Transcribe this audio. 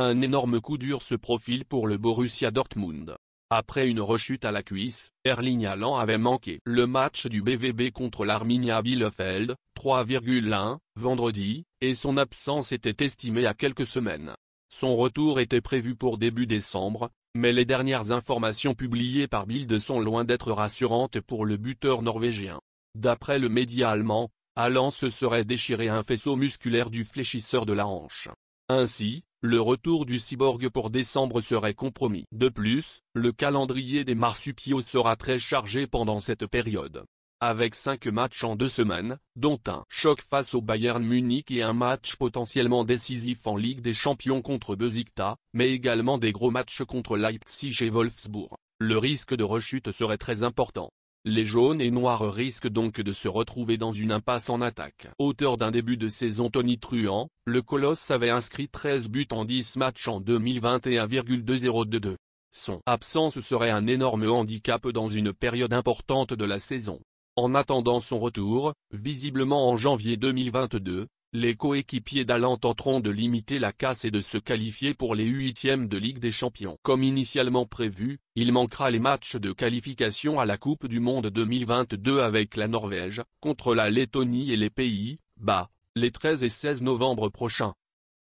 Un énorme coup dur se profile pour le Borussia Dortmund. Après une rechute à la cuisse, Erling Haaland avait manqué le match du BVB contre l'Arminia Bielefeld, 3,1, vendredi, et son absence était estimée à quelques semaines. Son retour était prévu pour début décembre, mais les dernières informations publiées par Bild sont loin d'être rassurantes pour le buteur norvégien. D'après le média allemand, Haaland se serait déchiré un faisceau musculaire du fléchisseur de la hanche. Ainsi, le retour du cyborg pour décembre serait compromis. De plus, le calendrier des marsupiaux sera très chargé pendant cette période. Avec 5 matchs en deux semaines, dont un choc face au Bayern Munich et un match potentiellement décisif en Ligue des Champions contre Besiktas, mais également des gros matchs contre Leipzig et Wolfsburg, le risque de rechute serait très important. Les jaunes et noirs risquent donc de se retrouver dans une impasse en attaque. Auteur d'un début de saison tonitruant, le Colosse avait inscrit 13 buts en 10 matchs en 2021,202. Son absence serait un énorme handicap dans une période importante de la saison. En attendant son retour, visiblement en janvier 2022, les coéquipiers d'Allan tenteront de limiter la casse et de se qualifier pour les huitièmes de Ligue des Champions. Comme initialement prévu, il manquera les matchs de qualification à la Coupe du Monde 2022 avec la Norvège, contre la Lettonie et les Pays-Bas, les 13 et 16 novembre prochains.